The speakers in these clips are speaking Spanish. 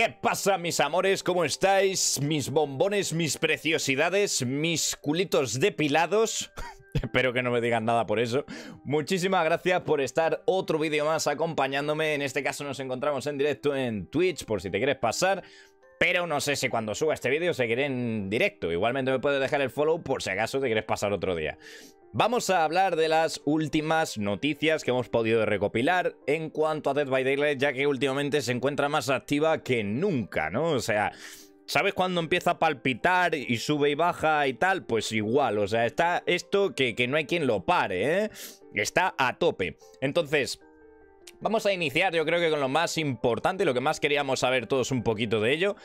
¿Qué pasa, mis amores? ¿Cómo estáis? Mis bombones, mis preciosidades, mis culitos depilados. Espero que no me digan nada por eso. Muchísimas gracias por estar otro vídeo más acompañándome. En este caso nos encontramos en directo en Twitch, por si te quieres pasar. Pero no sé si cuando suba este vídeo seguiré en directo. Igualmente me puedes dejar el follow por si acaso te quieres pasar otro día. Vamos a hablar de las últimas noticias que hemos podido recopilar en cuanto a Dead by Daylight, ya que últimamente se encuentra más activa que nunca, ¿no? O sea, ¿Sabes cuando empieza a palpitar y sube y baja y tal? Pues igual, o sea, está esto que, que, no hay quien lo pare, ¿eh? Está a tope. Entonces, vamos a iniciar yo creo que con lo más importante, lo que más queríamos saber todos un poquito de ello.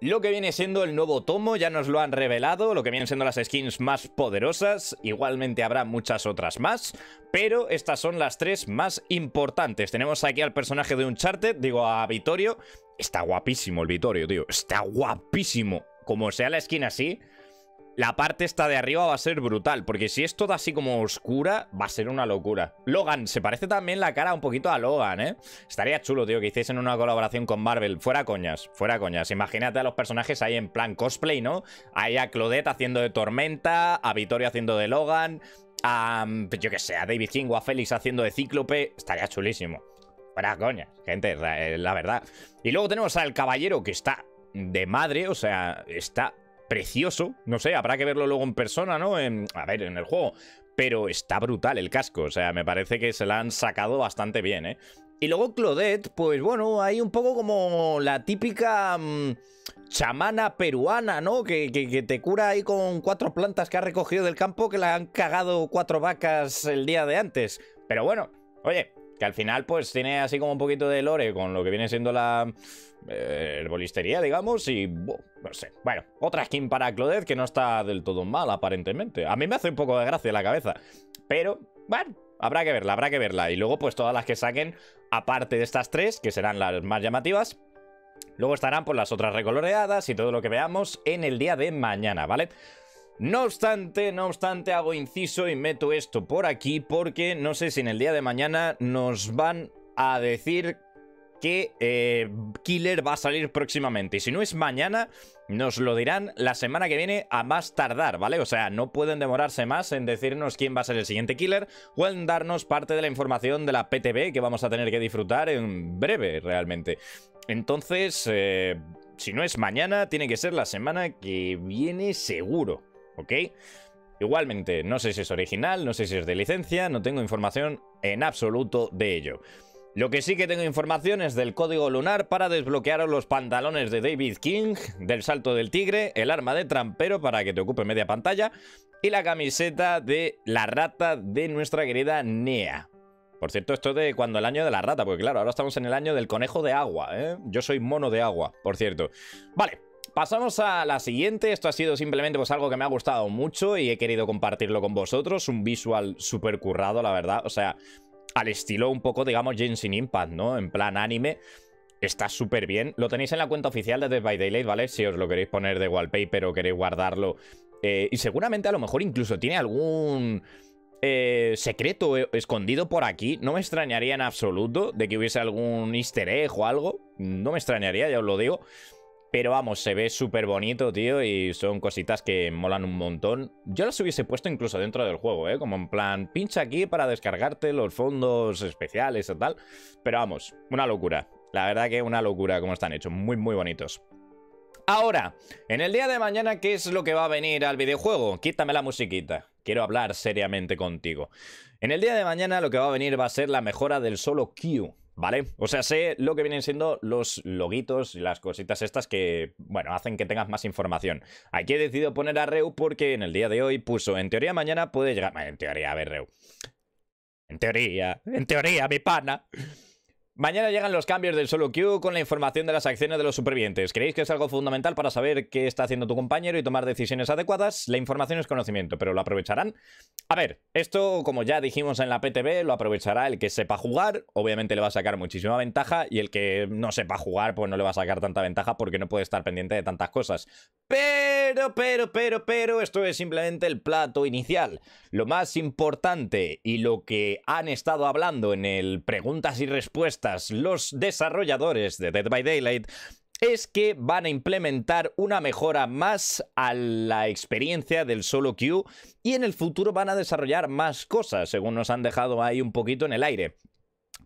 Lo que viene siendo el nuevo tomo, ya nos lo han revelado, lo que vienen siendo las skins más poderosas, igualmente habrá muchas otras más, pero estas son las tres más importantes. Tenemos aquí al personaje de Uncharted, digo a Vitorio, está guapísimo el Vitorio, tío, está guapísimo. Como sea la skin así, la parte esta de arriba va a ser brutal, porque si es toda así como oscura, va a ser una locura. Logan, se parece también la cara un poquito a Logan, ¿eh? Estaría chulo, tío, que hiciesen una colaboración con Marvel. Fuera coñas, fuera coñas. Imagínate a los personajes ahí en plan cosplay, ¿no? Ahí a Claudette haciendo de Tormenta, a Vittorio haciendo de Logan, a, pues yo qué sé, a David King o a Félix haciendo de Cíclope. Estaría chulísimo. Fuera coñas, gente, la verdad. Y luego tenemos al Caballero, que está de madre, o sea, está precioso. No sé, habrá que verlo luego en persona, ¿no? a ver, en el juego. Pero está brutal el casco, o sea, me parece que se la han sacado bastante bien, ¿eh? Y luego Claudette, pues bueno, hay un poco como la típica mm, chamana peruana, ¿no? Que, que, te cura ahí con cuatro plantas que ha recogido del campo que la han cagado cuatro vacas el día de antes. Pero bueno, oye, que al final pues tiene así como un poquito de lore con lo que viene siendo la, el eh, bolistería digamos, y... no sé. Bueno, otra skin para Claudette que no está del todo mal, aparentemente. A mí me hace un poco de gracia la cabeza. Pero, bueno, habrá que verla, habrá que verla. Y luego, pues todas las que saquen, aparte de estas tres, que serán las más llamativas, Luego estarán pues, las otras recoloreadas y todo lo que veamos en el día de mañana, ¿vale? No obstante, no obstante, hago inciso y meto esto por aquí porque no sé si en el día de mañana nos van a decir que eh, Killer va a salir próximamente. Y si no es mañana, nos lo dirán la semana que viene a más tardar, ¿vale? O sea, no pueden demorarse más en decirnos quién va a ser el siguiente Killer o en darnos parte de la información de la PTB que vamos a tener que disfrutar en breve, realmente. Entonces, eh, si no es mañana, tiene que ser la semana que viene seguro, ¿ok? Igualmente, no sé si es original, no sé si es de licencia, no tengo información en absoluto de ello. Lo que sí que tengo información es del código lunar para desbloquear los pantalones de David King, del salto del tigre, el arma de trampero para que te ocupe media pantalla y la camiseta de la rata de nuestra querida Nea. Por cierto, esto de cuando el año de la rata, porque claro, ahora estamos en el año del conejo de agua, ¿eh? Yo soy mono de agua, por cierto. Vale, Pasamos a la siguiente, esto ha sido simplemente pues algo que me ha gustado mucho y he querido compartirlo con vosotros, un visual súper currado la verdad, o sea, al estilo un poco, digamos, Genshin Impact, ¿no? En plan anime. Está súper bien. Lo tenéis en la cuenta oficial de The by Daylight, ¿vale? Si os lo queréis poner de wallpaper o queréis guardarlo. Eh, y seguramente a lo mejor incluso tiene algún... Eh, secreto e-, escondido por aquí. No me extrañaría en absoluto de que hubiese algún easter egg o algo. No me extrañaría, ya os lo digo. Pero vamos, se ve súper bonito, tío, y son cositas que molan un montón. Yo las hubiese puesto incluso dentro del juego, ¿eh? Como en plan, pincha aquí para descargarte los fondos especiales o tal. Pero vamos, una locura. La verdad que una locura como están hechos, muy, muy bonitos. Ahora, en el día de mañana, ¿qué es lo que va a venir al videojuego? Quítame la musiquita, quiero hablar seriamente contigo. En el día de mañana lo que va a venir va a ser la mejora del solo Q. ¿vale? O sea, sé lo que vienen siendo los loguitos y las cositas estas que, bueno, hacen que tengas más información. Aquí he decidido poner a Reu porque en el día de hoy puso, en teoría mañana puede llegar... En teoría, a ver, Reu. En teoría, en teoría, mi pana. Mañana llegan los cambios del solo queue con la información de las acciones de los supervivientes. ¿Creéis que es algo fundamental para saber qué está haciendo tu compañero y tomar decisiones adecuadas? La información es conocimiento, pero ¿lo aprovecharán? A ver, esto, como ya dijimos en la PTB, lo aprovechará el que sepa jugar, obviamente le va a sacar muchísima ventaja, y el que no sepa jugar, pues no le va a sacar tanta ventaja porque no puede estar pendiente de tantas cosas. Pero, pero, pero, pero, esto es simplemente el plato inicial. Lo más importante y lo que han estado hablando en el preguntas y respuestas los desarrolladores de Dead by Daylight es que van a implementar una mejora más a la experiencia del solo queue y en el futuro van a desarrollar más cosas, según nos han dejado ahí un poquito en el aire.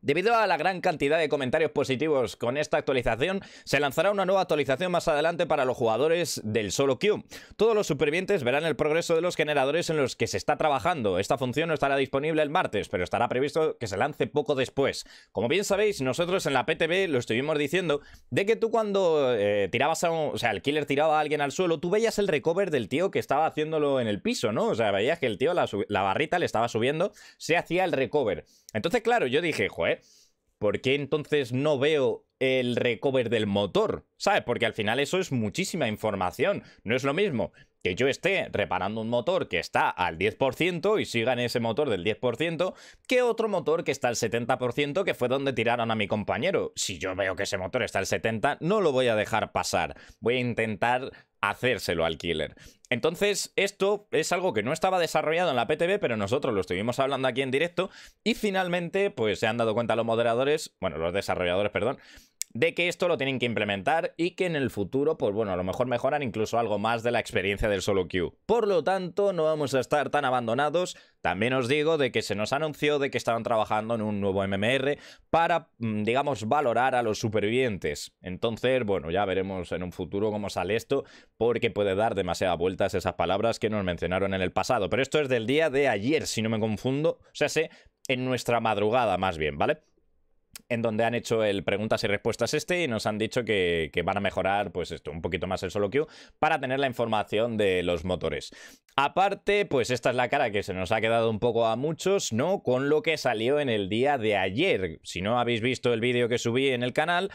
Debido a la gran cantidad de comentarios positivos con esta actualización, se lanzará una nueva actualización más adelante para los jugadores del solo queue. Todos los supervivientes verán el progreso de los generadores en los que se está trabajando. Esta función no estará disponible el martes, pero estará previsto que se lance poco después. Como bien sabéis, nosotros en la PTB lo estuvimos diciendo de que tú cuando eh, tirabas a un, o sea, el killer tiraba a alguien al suelo, tú veías el recover del tío que estaba haciéndolo en el piso, ¿no? O sea, veías que el tío la, la barrita le estaba subiendo, se hacía el recover. Entonces, claro, yo dije, joder, ¿por qué entonces no veo el recover del motor? ¿Sabes? Porque al final eso es muchísima información. No es lo mismo que yo esté reparando un motor que está al 10% y siga en ese motor del 10%, que otro motor que está al 70%, que fue donde tiraron a mi compañero. Si yo veo que ese motor está al 70%, no lo voy a dejar pasar. Voy a intentar hacérselo al killer. Entonces, esto es algo que no estaba desarrollado en la PTB, pero nosotros lo estuvimos hablando aquí en directo y finalmente, pues se han dado cuenta los moderadores, bueno, los desarrolladores, perdón, de que esto lo tienen que implementar y que en el futuro, pues bueno, a lo mejor mejoran incluso algo más de la experiencia del solo queue. Por lo tanto, no vamos a estar tan abandonados. También os digo de que se nos anunció de que estaban trabajando en un nuevo MMR para, mm, digamos, valorar a los supervivientes. Entonces, bueno, ya veremos en un futuro cómo sale esto, porque puede dar demasiadas vueltas esas palabras que nos mencionaron en el pasado. Pero esto es del día de ayer, si no me confundo. O sea, sé, en nuestra madrugada más bien, ¿vale? en donde han hecho el preguntas y respuestas este y nos han dicho que, van a mejorar pues esto, un poquito más el solo queue para tener la información de los motores. Aparte, pues esta es la cara que se nos ha quedado un poco a muchos, ¿no? Con lo que salió en el día de ayer. Si no habéis visto el vídeo que subí en el canal,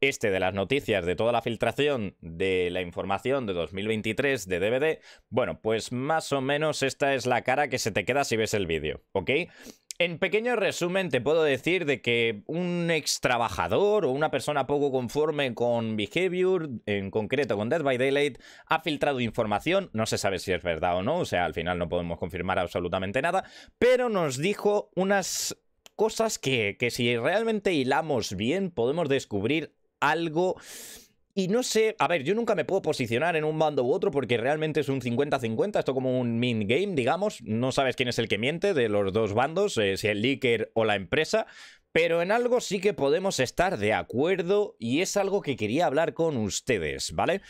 este de las noticias de toda la filtración de la información de 2023 de DVD, bueno, pues más o menos esta es la cara que se te queda si ves el vídeo, ¿ok? En pequeño resumen te puedo decir de que un ex trabajador o una persona poco conforme con Behavior, en concreto con Dead by Daylight, ha filtrado información, no se sabe si es verdad o no, o sea, al final no podemos confirmar absolutamente nada, pero nos dijo unas cosas que, que si realmente hilamos bien podemos descubrir algo y no sé, a ver, yo nunca me puedo posicionar en un bando u otro porque realmente es un 50-50, esto como un min game, digamos, no sabes quién es el que miente de los dos bandos, eh, si el leaker o la empresa, pero en algo sí que podemos estar de acuerdo y es algo que quería hablar con ustedes, ¿vale?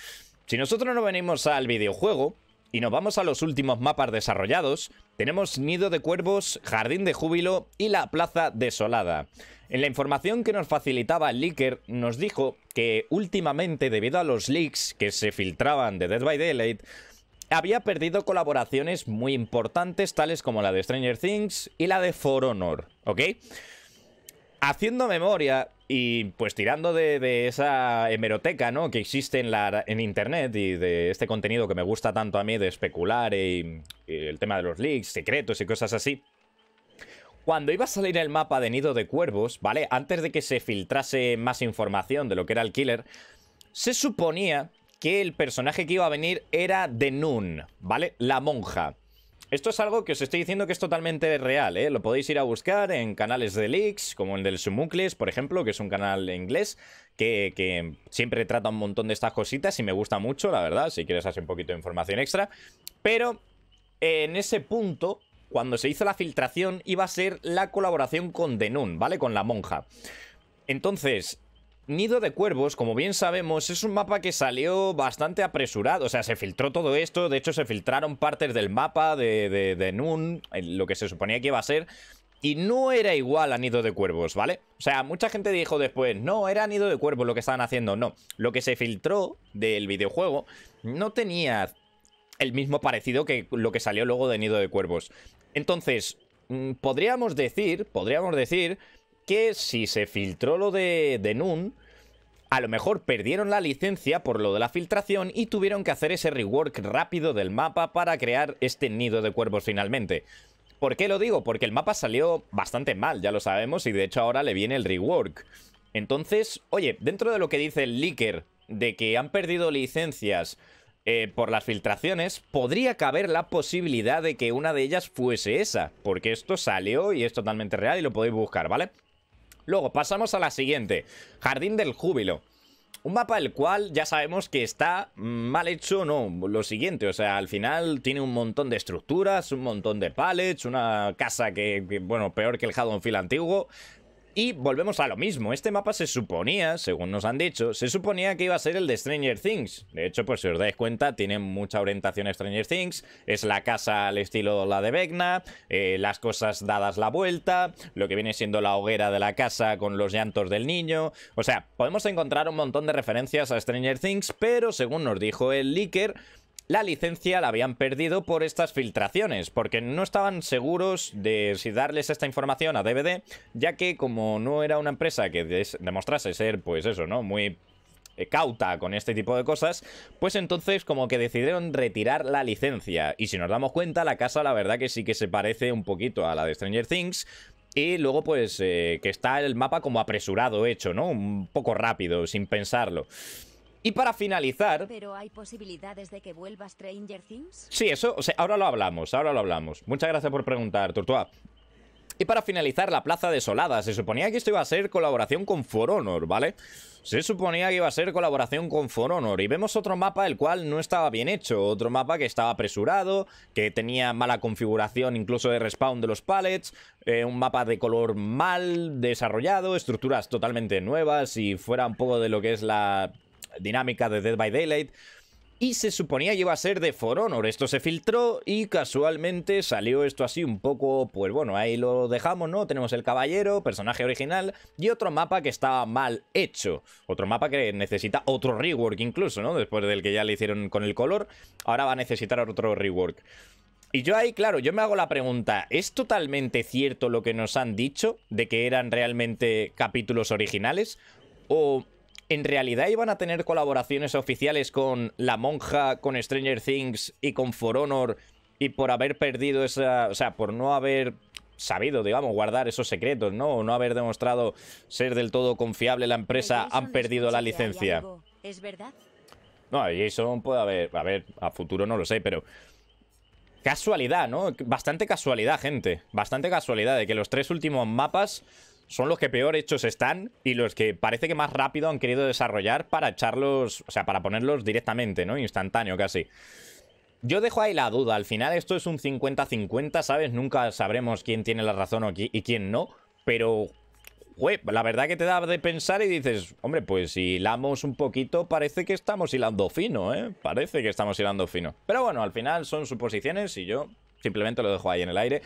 Si nosotros no venimos al videojuego, y nos vamos a los últimos mapas desarrollados, tenemos Nido de Cuervos, Jardín de Júbilo y la Plaza Desolada. En la información que nos facilitaba Licker nos dijo que últimamente debido a los leaks que se filtraban de Dead by Daylight, había perdido colaboraciones muy importantes tales como la de Stranger Things y la de For Honor, ¿ok? Haciendo memoria, y pues tirando de, esa hemeroteca ¿no? que existe en, la, en Internet y de este contenido que me gusta tanto a mí de especular y, el tema de los leaks, secretos y cosas así, cuando iba a salir el mapa de Nido de Cuervos, ¿vale? Antes de que se filtrase más información de lo que era el killer, se suponía que el personaje que iba a venir era de Nun, ¿vale? La monja. Esto es algo que os estoy diciendo que es totalmente real, ¿eh? Lo podéis ir a buscar en canales de leaks, como el del Sumucles, por ejemplo, que es un canal inglés que, siempre trata un montón de estas cositas y me gusta mucho, la verdad, si quieres hacer un poquito de información extra. Pero en ese punto, cuando se hizo la filtración, iba a ser la colaboración con Denun, ¿vale? Con la monja. Entonces, Nido de Cuervos, como bien sabemos, es un mapa que salió bastante apresurado. O sea, se filtró todo esto. De hecho, se filtraron partes del mapa de, de, Nun, lo que se suponía que iba a ser. Y no era igual a Nido de Cuervos, ¿vale? O sea, mucha gente dijo después, no, era Nido de Cuervos lo que estaban haciendo. No, lo que se filtró del videojuego no tenía el mismo parecido que lo que salió luego de Nido de Cuervos. Entonces, mm, podríamos decir, podríamos decir que si se filtró lo de, de Nun, a lo mejor perdieron la licencia por lo de la filtración y tuvieron que hacer ese rework rápido del mapa para crear este nido de cuervos finalmente. ¿Por qué lo digo? Porque el mapa salió bastante mal, ya lo sabemos, y de hecho ahora le viene el rework. Entonces, oye, dentro de lo que dice el leaker de que han perdido licencias eh, por las filtraciones, podría caber la posibilidad de que una de ellas fuese esa, porque esto salió y es totalmente real y lo podéis buscar, ¿vale? Luego pasamos a la siguiente, Jardín del Júbilo. Un mapa el cual ya sabemos que está mal hecho, no, lo siguiente, o sea, al final tiene un montón de estructuras, un montón de pallets, una casa que, bueno, peor que el Haddonfield antiguo, y volvemos a lo mismo, este mapa se suponía, según nos han dicho, se suponía que iba a ser el de Stranger Things. De hecho, pues si os dais cuenta, tiene mucha orientación a Stranger Things, es la casa al estilo la de Vecna, eh, las cosas dadas la vuelta, lo que viene siendo la hoguera de la casa con los llantos del niño... O sea, podemos encontrar un montón de referencias a Stranger Things, pero según nos dijo el leaker, la licencia la habían perdido por estas filtraciones, porque no estaban seguros de si darles esta información a DVD, ya que como no era una empresa que demostrase ser, pues eso, ¿no? Muy eh, cauta con este tipo de cosas, pues entonces como que decidieron retirar la licencia. Y si nos damos cuenta, la casa la verdad que sí que se parece un poquito a la de Stranger Things, y luego, pues, eh, que está el mapa como apresurado, hecho, ¿no? Un poco rápido, sin pensarlo. Y para finalizar... ¿Pero hay posibilidades de que vuelva Stranger Things? Sí, eso, ahora lo hablamos, ahora lo hablamos. Muchas gracias por preguntar, Tortua. Y para finalizar, la Plaza Desolada. Se suponía que esto iba a ser colaboración con For Honor, ¿vale? Se suponía que iba a ser colaboración con For Honor. Y vemos otro mapa el cual no estaba bien hecho. Otro mapa que estaba apresurado, que tenía mala configuración incluso de respawn de los pallets. Eh, un mapa de color mal desarrollado, estructuras totalmente nuevas y fuera un poco de lo que es la dinámica de Dead by Daylight y se suponía que iba a ser de For Honor. Esto se filtró y casualmente salió esto así un poco, pues bueno, ahí lo dejamos, ¿no? Tenemos el caballero, personaje original y otro mapa que estaba mal hecho. Otro mapa que necesita otro rework incluso, ¿no? Después del que ya le hicieron con el color, ahora va a necesitar otro rework. Y yo ahí, claro, yo me hago la pregunta, ¿es totalmente cierto lo que nos han dicho de que eran realmente capítulos originales? ¿O ¿En realidad iban a tener colaboraciones oficiales con La Monja, con Stranger Things y con For Honor? Y por haber perdido esa... O sea, por no haber sabido, digamos, guardar esos secretos, ¿no? O no haber demostrado ser del todo confiable la empresa, han perdido la licencia. ¿Es verdad? No, Jason puede haber... A ver, a futuro no lo sé, pero... Casualidad, ¿no? Bastante casualidad, gente. Bastante casualidad de que los tres últimos mapas son los que peor hechos están y los que parece que más rápido han querido desarrollar para echarlos, o sea, para ponerlos directamente, ¿no? Instantáneo casi. Yo dejo ahí la duda, al final esto es un 50-50, ¿sabes? Nunca sabremos quién tiene la razón y quién no, pero Güey, la verdad que te da de pensar y dices, hombre, pues si hilamos un poquito, parece que estamos hilando fino, ¿eh? Parece que estamos hilando fino. Pero bueno, al final son suposiciones y yo simplemente lo dejo ahí en el aire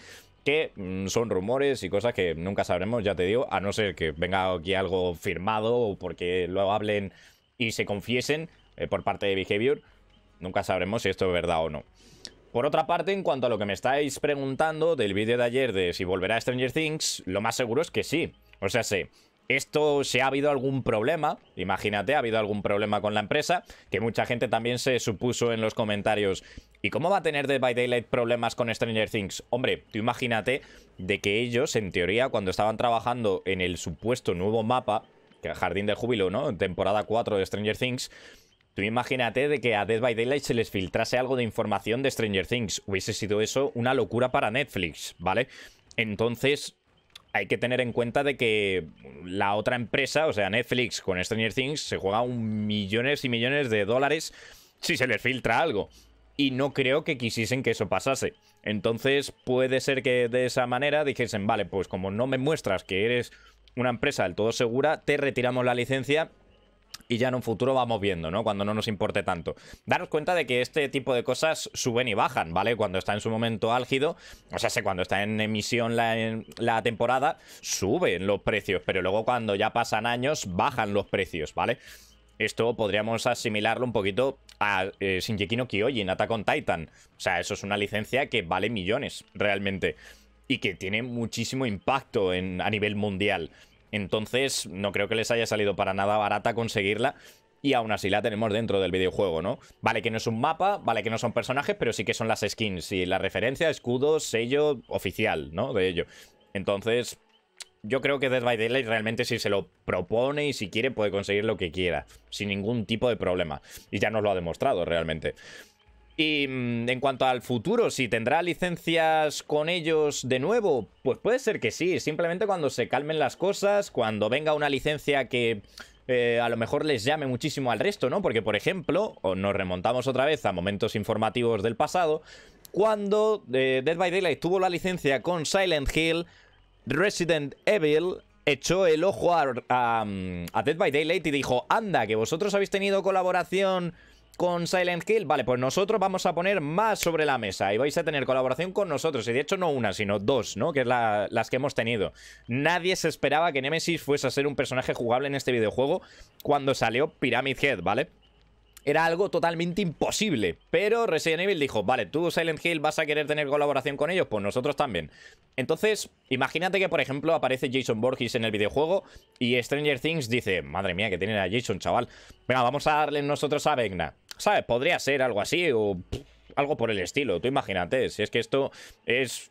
que mm, son rumores y cosas que nunca sabremos, ya te digo, a no ser que venga aquí algo firmado o porque luego hablen y se confiesen eh, por parte de Behavior, nunca sabremos si esto es verdad o no. Por otra parte, en cuanto a lo que me estáis preguntando del vídeo de ayer de si volverá a Stranger Things, lo más seguro es que sí. O sea, sí esto se ha habido algún problema, imagínate, ha habido algún problema con la empresa, que mucha gente también se supuso en los comentarios, ¿Y cómo va a tener Dead by Daylight problemas con Stranger Things? Hombre, tú imagínate de que ellos, en teoría, cuando estaban trabajando en el supuesto nuevo mapa, que Jardín del Júbilo, ¿no? En temporada 4 de Stranger Things, Tú imagínate de que a Dead by Daylight se les filtrase algo de información de Stranger Things. Hubiese sido eso una locura para Netflix, ¿vale? Entonces, hay que tener en cuenta de que la otra empresa, o sea, Netflix con Stranger Things, se juega un millones y millones de dólares si se les filtra algo y no creo que quisiesen que eso pasase. Entonces puede ser que de esa manera dijesen, vale, pues como no me muestras que eres una empresa del todo segura, te retiramos la licencia y ya en un futuro vamos viendo, ¿no? Cuando no nos importe tanto. Daros cuenta de que este tipo de cosas suben y bajan, ¿vale? Cuando está en su momento álgido, o sea, sé, cuando está en emisión la temporada, suben los precios, pero luego cuando ya pasan años, bajan los precios, ¿vale? Esto podríamos asimilarlo un poquito a eh, Shinji no Kyojin, en Attack on Titan. O sea, eso es una licencia que vale millones, realmente. Y que tiene muchísimo impacto en, a nivel mundial. Entonces, no creo que les haya salido para nada barata conseguirla. Y aún así la tenemos dentro del videojuego, ¿no? Vale que no es un mapa, vale que no son personajes, pero sí que son las skins. Y la referencia, escudo, sello oficial, ¿no? De ello. Entonces, yo creo que Dead by Daylight realmente si se lo propone y si quiere puede conseguir lo que quiera, sin ningún tipo de problema. Y ya nos lo ha demostrado realmente. Y mm, en cuanto al futuro, si tendrá licencias con ellos de nuevo, pues puede ser que sí, simplemente cuando se calmen las cosas, cuando venga una licencia que eh, a lo mejor les llame muchísimo al resto, ¿no? Porque, por ejemplo, nos remontamos otra vez a momentos informativos del pasado, cuando eh, Dead by Daylight tuvo la licencia con Silent Hill, Resident Evil echó el ojo a, Dead by Daylight y dijo, anda, que vosotros habéis tenido colaboración con Silent Hill, vale, pues nosotros vamos a poner más sobre la mesa y vais a tener colaboración con nosotros. Y de hecho no una, sino dos, ¿no? Que es las que hemos tenido. Nadie se esperaba que Nemesis fuese a ser un personaje jugable en este videojuego cuando salió Pyramid Head, ¿vale? era algo totalmente imposible. Pero Resident Evil dijo, vale, tú Silent Hill vas a querer tener colaboración con ellos, pues nosotros también. Entonces, imagínate que por ejemplo aparece Jason Borges en el videojuego y Stranger Things dice, madre mía, que tiene a Jason, chaval. Venga, vamos a darle nosotros a Vegna. ¿Sabes? Podría ser algo así o algo por el estilo. Tú imagínate, si es que esto es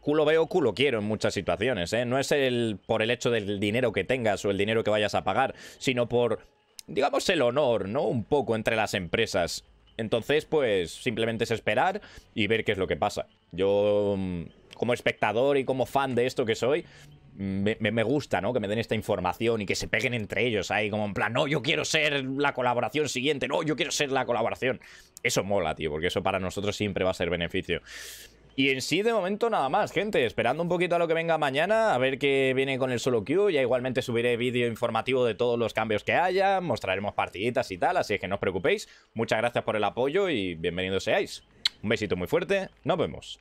culo veo, culo quiero en muchas situaciones, ¿eh? No es el por el hecho del dinero que tengas o el dinero que vayas a pagar, sino por digamos, el honor, ¿no? Un poco entre las empresas. Entonces, pues simplemente es esperar y ver qué es lo que pasa. Yo, mm, como espectador y como fan de esto que soy, mm, me, gusta, ¿no? Que me den esta información y que se peguen entre ellos ahí, como en plan, no, yo quiero ser la colaboración siguiente, no, yo quiero ser la colaboración. Eso mola, tío, porque eso para nosotros siempre va a ser beneficio. Y en sí, de momento, nada más, gente. Esperando un poquito a lo que venga mañana, a ver qué viene con el solo queue. Ya igualmente subiré vídeo informativo de todos los cambios que haya, mostraremos partiditas y tal, así es que no os preocupéis. Muchas gracias por el apoyo y bienvenidos seáis. Un besito muy fuerte, nos vemos.